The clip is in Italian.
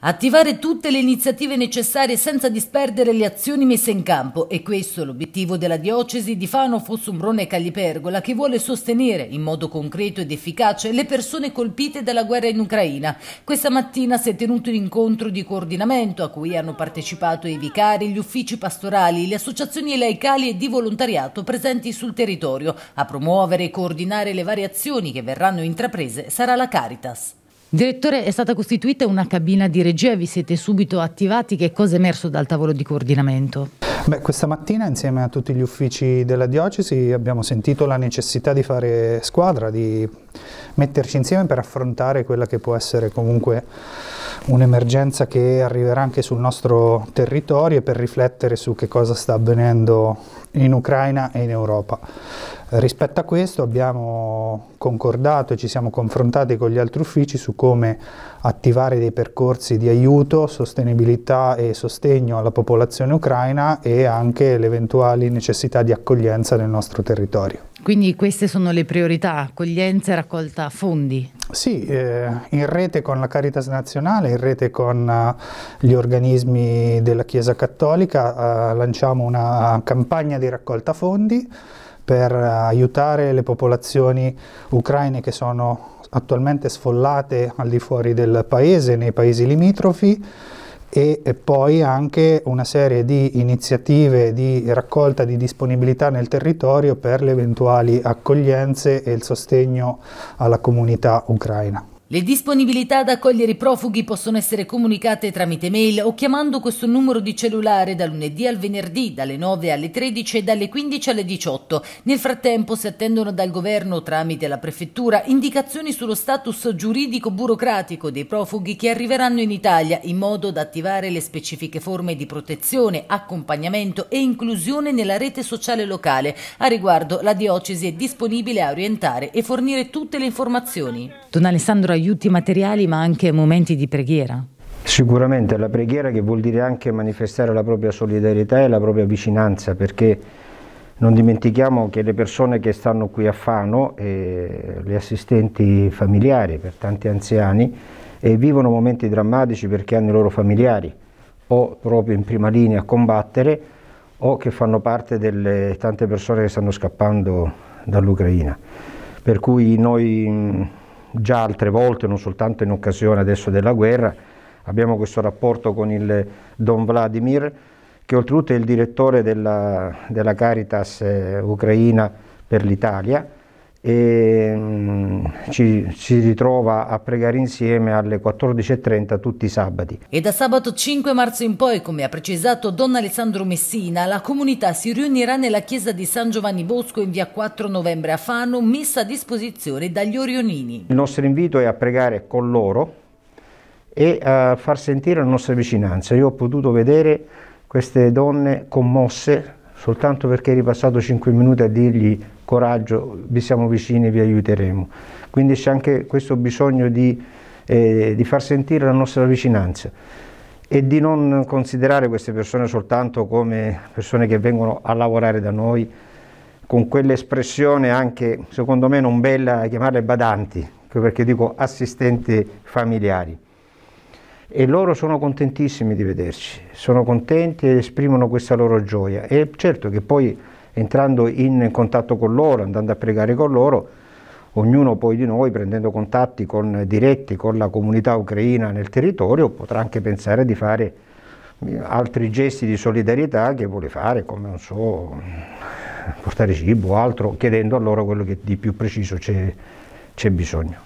Attivare tutte le iniziative necessarie senza disperdere le azioni messe in campo e questo è l'obiettivo della diocesi di Fano Fossumbrone Caglipergola che vuole sostenere in modo concreto ed efficace le persone colpite dalla guerra in Ucraina. Questa mattina si è tenuto un incontro di coordinamento a cui hanno partecipato i vicari, gli uffici pastorali, le associazioni laicali e di volontariato presenti sul territorio. A promuovere e coordinare le varie azioni che verranno intraprese sarà la Caritas. Direttore, è stata costituita una cabina di regia, vi siete subito attivati, che cosa è emerso dal tavolo di coordinamento? Beh, questa mattina insieme a tutti gli uffici della diocesi abbiamo sentito la necessità di fare squadra, di metterci insieme per affrontare quella che può essere comunque un'emergenza che arriverà anche sul nostro territorio e per riflettere su che cosa sta avvenendo in Ucraina e in Europa. rispetto a questo abbiamo concordato e ci siamo confrontati con gli altri uffici su come attivare dei percorsi di aiuto, sostenibilità e sostegno alla popolazione ucraina e anche le eventuali necessità di accoglienza nel nostro territorio. Quindi queste sono le priorità, accoglienza e raccolta fondi. Sì, eh, in rete con la Caritas Nazionale, in rete con eh, gli organismi della Chiesa Cattolica eh, lanciamo una campagna di raccolta fondi per eh, aiutare le popolazioni ucraine che sono attualmente sfollate al di fuori del paese, nei paesi limitrofi e poi anche una serie di iniziative di raccolta di disponibilità nel territorio per le eventuali accoglienze e il sostegno alla comunità ucraina. Le disponibilità ad accogliere i profughi possono essere comunicate tramite mail o chiamando questo numero di cellulare da lunedì al venerdì, dalle 9 alle 13 e dalle 15 alle 18. Nel frattempo si attendono dal governo, tramite la prefettura, indicazioni sullo status giuridico-burocratico dei profughi che arriveranno in Italia in modo da attivare le specifiche forme di protezione, accompagnamento e inclusione nella rete sociale locale. A riguardo la diocesi è disponibile a orientare e fornire tutte le informazioni. Don Alessandro aiuti materiali ma anche momenti di preghiera. Sicuramente la preghiera che vuol dire anche manifestare la propria solidarietà e la propria vicinanza perché non dimentichiamo che le persone che stanno qui a Fano, eh, le assistenti familiari per tanti anziani, e eh, vivono momenti drammatici perché hanno i loro familiari o proprio in prima linea a combattere o che fanno parte delle tante persone che stanno scappando dall'Ucraina. Per cui noi mm, già altre volte, non soltanto in occasione adesso della guerra, abbiamo questo rapporto con il Don Vladimir, che oltretutto è il direttore della, della Caritas eh, Ucraina per l'Italia, e mm, ci si ritrova a pregare insieme alle 14.30 tutti i sabati. E da sabato 5 marzo in poi, come ha precisato Don Alessandro Messina, la comunità si riunirà nella chiesa di San Giovanni Bosco in via 4 novembre a Fano, messa a disposizione dagli Orionini. Il nostro invito è a pregare con loro e a far sentire la nostra vicinanza. Io ho potuto vedere queste donne commosse soltanto perché è ripassato 5 minuti a dirgli coraggio, vi siamo vicini, vi aiuteremo. Quindi c'è anche questo bisogno di, eh, di far sentire la nostra vicinanza e di non considerare queste persone soltanto come persone che vengono a lavorare da noi, con quell'espressione anche, secondo me, non bella chiamarle badanti, perché dico assistenti familiari. E loro sono contentissimi di vederci, sono contenti e esprimono questa loro gioia. E certo che poi entrando in contatto con loro, andando a pregare con loro, ognuno poi di noi prendendo contatti con, diretti con la comunità ucraina nel territorio potrà anche pensare di fare eh, altri gesti di solidarietà che vuole fare, come non so, portare cibo o altro, chiedendo a loro quello che di più preciso c'è bisogno.